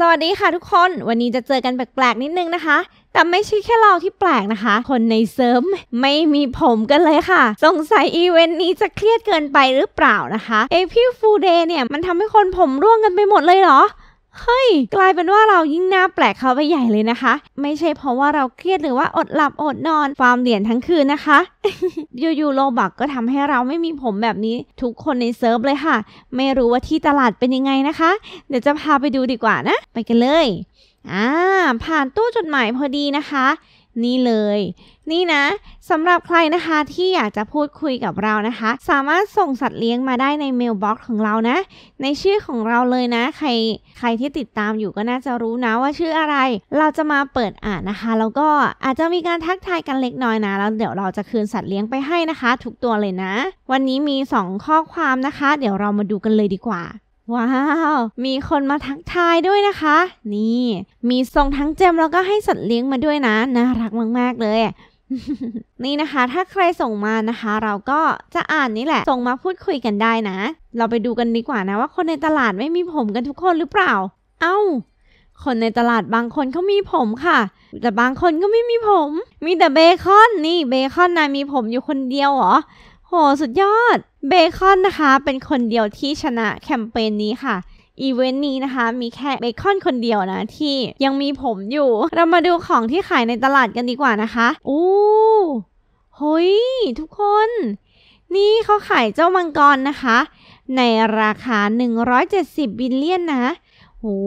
สวัสดีค่ะทุกคนวันนี้จะเจอกันแปลกๆนิดนึงนะคะ แต่ไม่ใช่แค่เราที่แปลกนะคะ คนในเซิร์ฟไม่มีผมกันเลยค่ะ สงสัยอีเวนต์นี้จะเครียดเกินไปหรือเปล่านะคะเอพี่ฟูเดย์เนี่ย มันทำให้คนผมร่วงกันไปหมดเลยเหรอเฮ้ย กลายเป็นว่าเรายิ่งหน้าแปลกเขาไปใหญ่เลยนะคะ ไม่ใช่เพราะว่าเราเครียดหรือว่าอดหลับอดนอนฟาร์มเหรียญทั้งคืนนะคะ อยู่ๆโลบักก็ทำให้เราไม่มีผมแบบนี้ทุกคนในเซิร์ฟเลยค่ะ ไม่รู้ว่าที่ตลาดเป็นยังไงนะคะ เดี๋ยวจะพาไปดูดีกว่านะ ไปกันเลย อ่า ผ่านตู้จดหมายพอดีนะคะนี่เลย นี่นะสำหรับใครนะคะ ที่อยากจะพูดคุยกับเรานะคะ สามารถส่งสัตว์เลี้ยงมาได้ในเมลบ็อกของเรานะ ในชื่อของเราเลยนะ ใคร ใครที่ติดตามอยู่ก็น่าจะรู้นะ ว่าชื่ออะไร เราจะมาเปิดอ่านนะคะ แล้วก็อาจจะมีการทักทายกันเล็กน้อยนะ แล้วเดี๋ยวเราจะคืนสัตว์เลี้ยงไปให้นะคะทุกตัวเลยนะ วันนี้มี 2 ข้อความนะคะ เดี๋ยวเรามาดูกันเลยดีกว่าว้าว มีคนมาทักทายด้วยนะคะ นี่ มีส่งทั้งเจมแล้วก็ให้สัตว์เลี้ยงมาด้วยนะ น่ารักมาก ๆเลย นี่นะคะ ถ้าใครส่งมานะคะ เราก็จะอ่านนี่แหละ ส่งมาพูดคุยกันได้นะ เราไปดูกันดีกว่านะว่าคนในตลาดไม่มีผมกันทุกคนหรือเปล่า เอา้า คนในตลาดบางคนเขามีผมค่ะ แต่บางคนก็ไม่มีผม มีแต่เบคอน นี่ เบคอนนายมีผมอยู่คนเดียวเหรอ โห สุดยอดเบคอนนะคะเป็นคนเดียวที่ชนะแคมเปญนนี้ค่ะอีเวนต์นี้นะคะมีแค่เบคอนคนเดียวนะ ที่ยังมีผมอยู่ เรามาดูของที่ขายในตลาดกันดีกว่านะคะอู้เฮ้ยทุกคน นี่เขาขายเจ้ามังกรนะคะ ในราคา 170 บิลเลียนนะโอ้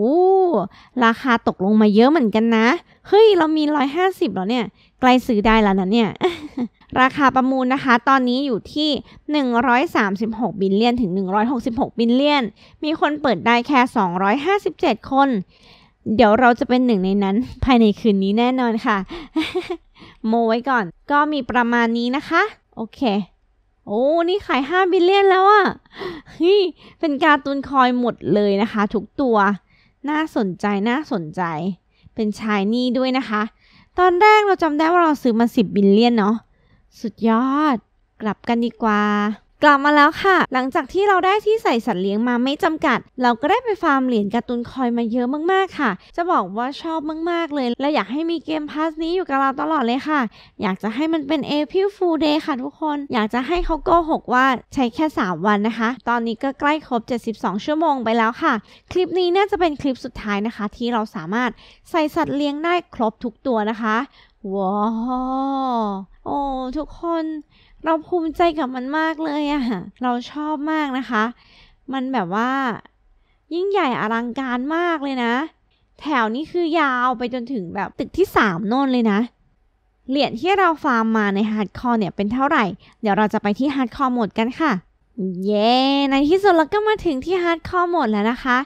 ราคาตกลงมาเยอะเหมือนกันนะ เฮ้ย เรามี 150แล้วเนี่ย ใกล้ซื้อได้แล้วนะเนี่ยราคาประมูลนะคะ ตอนนี้อยู่ที่ 136บิลเลียนถึง 166บิลเลียน มีคนเปิดได้แค่ 257 คน เดี๋ยวเราจะเป็นหนึ่งในนั้นภายในคืนนี้แน่นอนค่ะ โมไว้ก่อน ก็มีประมาณนี้นะคะ โอเค โอ้ นี่ขาย5บิลเลียนแล้วอะ่ะเฮ้ยเป็นการ์ตูนคอยหมดเลยนะคะ ทุกตัว น่าสนใจน่าสนใจ เป็นชายนี่ด้วยนะคะ ตอนแรกเราจำได้ว่าเราซื้อมา 10 บิลเลียนเนาะสุดยอด กลับกันดีกว่า กลับมาแล้วค่ะ หลังจากที่เราได้ที่ใส่สัตว์เลี้ยงมาไม่จำกัด เราก็ได้ไปฟาร์มเหรียญการ์ตูนคอยมาเยอะมากๆค่ะ จะบอกว่าชอบมากๆเลย และอยากให้มีเกมพาสนี้อยู่กับเราตลอดเลยค่ะ อยากจะให้มันเป็นเอพิลฟูลเดย์ค่ะทุกคน อยากจะให้เขาโกหกว่าใช้แค่ 3 วันนะคะ ตอนนี้ก็ใกล้ครบ 72 ชั่วโมงไปแล้วค่ะ คลิปนี้น่าจะเป็นคลิปสุดท้ายนะคะ ที่เราสามารถใส่สัตว์เลี้ยงได้ครบทุกตัวนะคะว้าโอ้ทุกคนเราภูมิใจกับมันมากเลยอะเราชอบมากนะคะ มันแบบว่ายิ่งใหญ่อลังการมากเลยนะ แถวนี้คือยาวไปจนถึงแบบตึกที่สามโน่นเลยนะ เหรียญที่เราฟาร์มมาในฮาร์ดคอร์เนี่ยเป็นเท่าไหร่ เดี๋ยวเราจะไปที่ฮาร์ดคอร์หมดกันค่ะเย้ในที่สุดเราก็มาถึงที่ฮาร์ดคอร์หมดแล้วนะคะ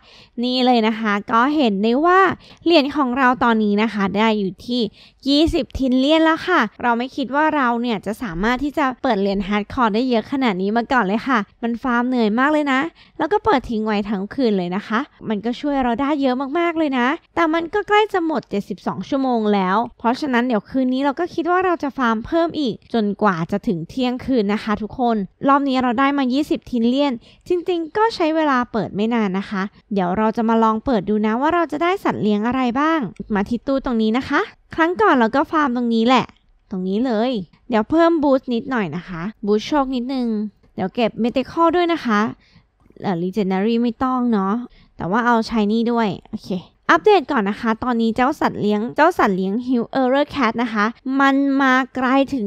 นี่เลยนะคะ ก็เห็นได้ว่าเหรียญของเราตอนนี้นะคะ ได้อยู่ที่ 20 ทินเลียนแล้วค่ะ เราไม่คิดว่าเราเนี่ยจะสามารถที่จะเปิดเหรียญฮาร์ดคอร์ได้เยอะขนาดนี้มาก่อนเลยค่ะมันฟาร์มเหนื่อยมากเลยนะ แล้วก็เปิดทิ้งไว้ทั้งคืนเลยนะคะ มันก็ช่วยเราได้เยอะมากๆเลยนะ แต่มันก็ใกล้จะหมด 72 ชั่วโมงแล้ว เพราะฉะนั้นเดี๋ยวคืนนี้เราก็คิดว่าเราจะฟาร์มเพิ่มอีกจนกว่าจะถึงเที่ยงคืนนะคะ ทุกคนรอบนี้เราได้มา20 20ทินเลียน จริงๆ ก็ใช้เวลาเปิดไม่นานนะคะ เดี๋ยวเราจะมาลองเปิดดูนะว่าเราจะได้สัตว์เลี้ยงอะไรบ้าง มาที่ตู้ตรงนี้นะคะ ครั้งก่อนเราก็ฟาร์มตรงนี้แหละ ตรงนี้เลยเดี๋ยวเพิ่มบูสต์นิดหน่อยนะคะบูสต์โชค นิดนึง เดี๋ยวเก็บเมติคอด้วยนะคะเออรีเจนนอรี่ไม่ต้องเนาะ แต่ว่าเอาชายนี่ด้วยโอเคอัปเดตก่อนนะคะ ตอนนี้เจ้าสัตว์เลี้ยง เจ้าสัตว์เลี้ยงฮิอร์เรอร์แคทนะคะ มันมาไกลถึง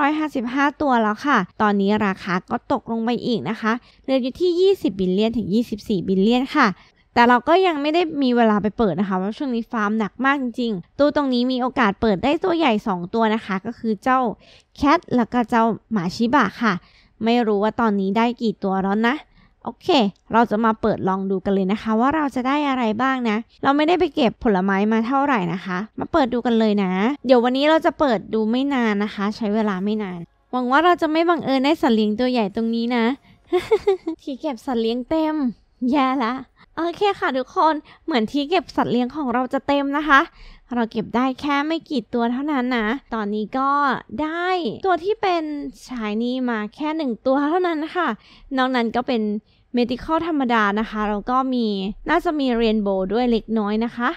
29,555 ตัวแล้วค่ะ ตอนนี้ราคาก็ตกลงไปอีกนะคะ เหลืออยู่ที่ 20 บิลเลียนถึง 24 บิลเลียนค่ะ แต่เราก็ยังไม่ได้มีเวลาไปเปิดนะคะ เพราะช่วงนี้ฟาร์มหนักมากจริงๆ ตัวตรงนี้มีโอกาสเปิดได้ตัวใหญ่ 2 ตัวนะคะ ก็คือเจ้าแคทแล้วก็เจ้าหมาชิบะค่ะ ไม่รู้ว่าตอนนี้ได้กี่ตัวแล้วนะโอเค เราจะมาเปิดลองดูกันเลยนะคะ ว่าเราจะได้อะไรบ้างนะ เราไม่ได้ไปเก็บผลไม้มาเท่าไหร่นะคะ มาเปิดดูกันเลยนะ เดี๋ยววันนี้เราจะเปิดดูไม่นานนะคะ ใช้เวลาไม่นาน หวังว่าเราจะไม่บังเอิญได้สัตว์เลี้ยงตัวใหญ่ตรงนี้นะ ที่เก็บสัตว์เลี้ยงเต็ม แย่ละ โอเคค่ะทุกคน เหมือนที่เก็บสัตว์เลี้ยงของเราจะเต็มนะคะ เราเก็บได้แค่ไม่กี่ตัวเท่านั้นนะ ตอนนี้ก็ได้ตัวที่เป็นชายนี่มาแค่หนึ่งตัวเท่านั้นค่ะ นอกนั้นก็เป็นเมทิคอลธรรมดานะคะแล้วก็มีน่าจะมีเรนโบว์ด้วยเล็กน้อยนะคะ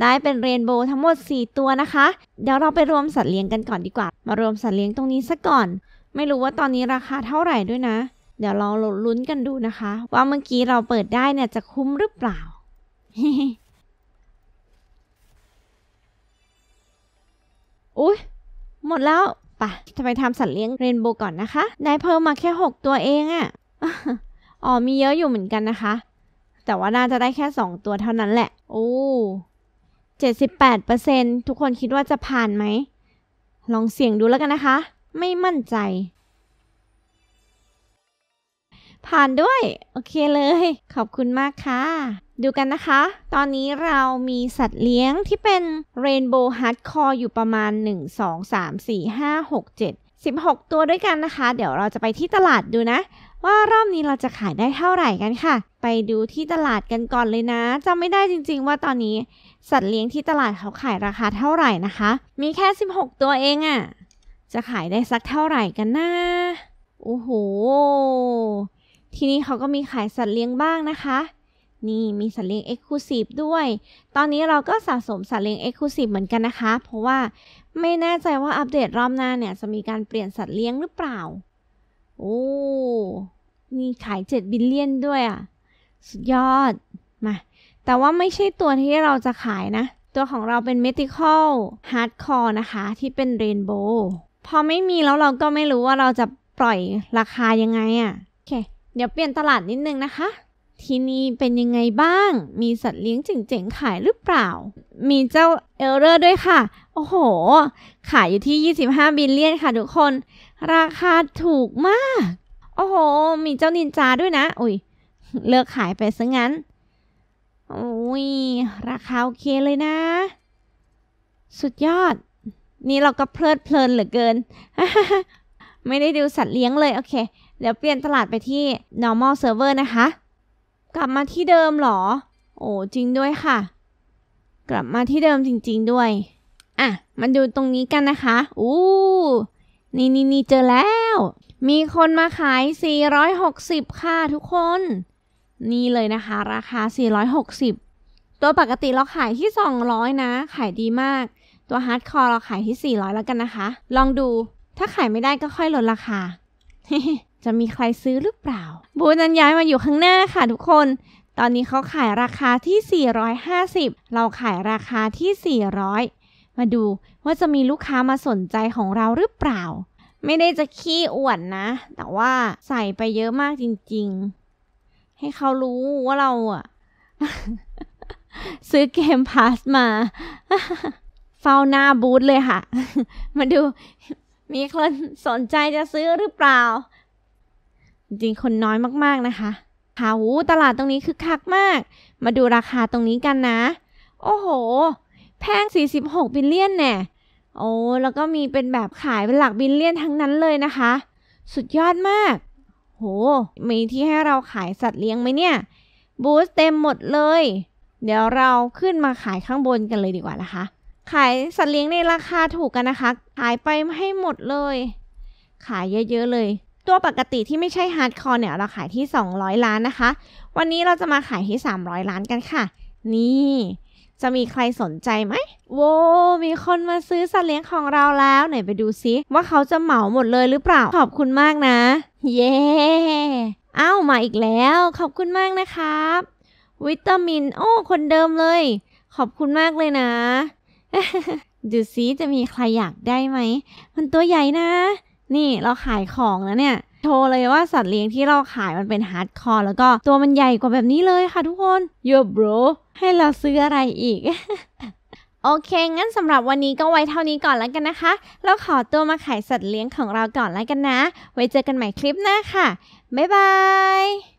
ได้เป็นเรนโบว์ทั้งหมด 4 ตัวนะคะ เดี๋ยวเราไปรวมสัตว์เลี้ยงกันก่อนดีกว่า มารวมสัตว์เลี้ยงตรงนี้ซะก่อน ไม่รู้ว่าตอนนี้ราคาเท่าไหร่ด้วยนะ เดี๋ยวเราลุ้นกันดูนะคะ ว่าเมื่อกี้เราเปิดได้เนี่ยจะคุ้มหรือเปล่าอุ้ยหมดแล้วปะทำไมทำสัตว์เลี้ยงเรนโบว์ก่อนนะคะได้เพิ่มมาแค่ 6 ตัวเองอะอ๋อมีเยอะอยู่เหมือนกันนะคะ แต่ว่าน่าจะได้แค่ 2 ตัวเท่านั้นแหละ โอ้ 78%ทุกคนคิดว่าจะผ่านไหม ลองเสี่ยงดูแล้วกันนะคะ ไม่มั่นใจ ผ่านด้วย โอเคเลย ขอบคุณมากค่ะ ดูกันนะคะ ตอนนี้เรามีสัตว์เลี้ยงที่เป็นเรนโบว์ฮาร์ดคอร์อยู่ประมาณ 1 2 3 4 5 6 7 16 ตัวด้วยกันนะคะ เดี๋ยวเราจะไปที่ตลาดดูนะว่ารอบนี้เราจะขายได้เท่าไหร่กันค่ะ ไปดูที่ตลาดกันก่อนเลยนะจำไม่ได้จริงๆว่าตอนนี้สัตว์เลี้ยงที่ตลาดเขาขายราคาเท่าไหร่นะคะ มีแค่ 16 ตัวเองอะ่ะจะขายได้สักเท่าไหร่กันนะโอ้โห ทีนี้เขาก็มีขายสัตว์เลี้ยงบ้างนะคะ นี่มีสัตว์เลี้ยง Exclusive ด้วย ตอนนี้เราก็สะสมสัตว์เลี้ยง Exclusive เหมือนกันนะคะ เพราะว่าไม่แน่ใจว่าอัปเดตรอบหน้าเนี่ยจะมีการเปลี่ยนสัตว์เลี้ยงหรือเปล่าโอ้ นี่ขายเจ็ดบิลเลียนด้วยอ่ะ สุดยอด มา แต่ว่าไม่ใช่ตัวที่เราจะขายนะ ตัวของเราเป็นเม e ิคอล ฮาร์ดคอร์นะคะ ที่เป็นเรนโบว์ พอไม่มีแล้วเราก็ไม่รู้ว่าเราจะปล่อยราคายังไงอะ่ะ โอเค เดี๋ยวเปลี่ยนตลาดนิดนึงนะคะ ที่นี่เป็นยังไงบ้าง มีสัตว์เลี้ยงเจ๋งๆขายหรือเปล่า มีเจ้าเอลเลอร์ด้วยค่ะโอ้โห ขายอยู่ที่ 25 บิลเลียนค่ะทุกคน ราคาถูกมาก โอ้โห มีเจ้านินจาด้วยนะ อุ้ย เลิกขายไปซะงั้น อุ้ย ราคาโอเคเลยนะ สุดยอด นี่เราก็เพลิดเพลินเหลือเกิน ไม่ได้ดูสัตว์เลี้ยงเลย โอเค เดี๋ยวเปลี่ยนตลาดไปที่ normal server นะคะ กลับมาที่เดิมหรอ โอ้จริงด้วยค่ะ กลับมาที่เดิมจริง ๆด้วย่ะมาดูตรงนี้กันนะคะ อู้นี่นี่นี่เจอแล้ว มีคนมาขาย 460 ค่ะ ทุกคน นี่เลยนะคะ ราคา 460 ตัวปกติเราขายที่ 200 นะ ขายดีมาก ตัวฮาร์ดคอร์เราขายที่ 400 แล้วกันนะคะ ลองดู ถ้าขายไม่ได้ก็ค่อยลดราคา จะมีใครซื้อหรือเปล่า บูนันย้ายมาอยู่ข้างหน้าค่ะ ทุกคน ตอนนี้เขาขายราคาที่ 450 เราขายราคาที่ 400มาดูว่าจะมีลูกค้ามาสนใจของเราหรือเปล่า ไม่ได้จะขี้อวดนะ แต่ว่าใส่ไปเยอะมากจริง ๆ ให้เขารู้ว่าเราอะซื้อเกมพาสมาเฝ้าหน้าบูธเลยค่ะ มาดู มีคนสนใจจะซื้อหรือเปล่า จริงคนน้อยมากๆนะคะหาวูตลาดตรงนี้คือคักมาก มาดูราคาตรงนี้กันนะ โอ้โหแพง46บิลเลียนแน่โอ้แล้วก็มีเป็นแบบขายเป็นหลักบิลเลียนทั้งนั้นเลยนะคะ สุดยอดมาก โห มีที่ให้เราขายสัตว์เลี้ยงไหมเนี่ย บูสเต็มหมดเลย เดี๋ยวเราขึ้นมาขายข้างบนกันเลยดีกว่านะคะ ขายสัตว์เลี้ยงในราคาถูกกันนะคะ ขายไปให้หมดเลย ขายเยอะ ๆ เลย ตัวปกติที่ไม่ใช่ฮาร์ดคอร์เนี่ย เราขายที่ 200 ล้านนะคะ วันนี้เราจะมาขายที่300 ล้านกันค่ะ นี่จะมีใครสนใจไหม โว้มีคนมาซื้อสัตว์เลี้ยงของเราแล้ว ไหนไปดูซิ ว่าเขาจะเหมาหมดเลยหรือเปล่า ขอบคุณมากนะ เย้อ้าว มาอีกแล้ว ขอบคุณมากนะครับวิตามินโอ้ คนเดิมเลย ขอบคุณมากเลยนะ ดูซิจะมีใครอยากได้ไหมมันตัวใหญ่นะ นี่ เราขายของแล้วเนี่ยโชว์เลยว่าสัตว์เลี้ยงที่เราขายมันเป็นฮาร์ดคอร์แล้วก็ตัวมันใหญ่กว่าแบบนี้เลยค่ะทุกคนเยอะ bro ให้เราซื้ออะไรอีก โอเค งั้นสำหรับวันนี้ก็ไว้เท่านี้ก่อนแล้วกันนะคะ เราขอตัวมาขายสัตว์เลี้ยงของเราก่อนแล้วกันนะ ไว้เจอกันใหม่คลิปหน้าค่ะ บ๊ายบาย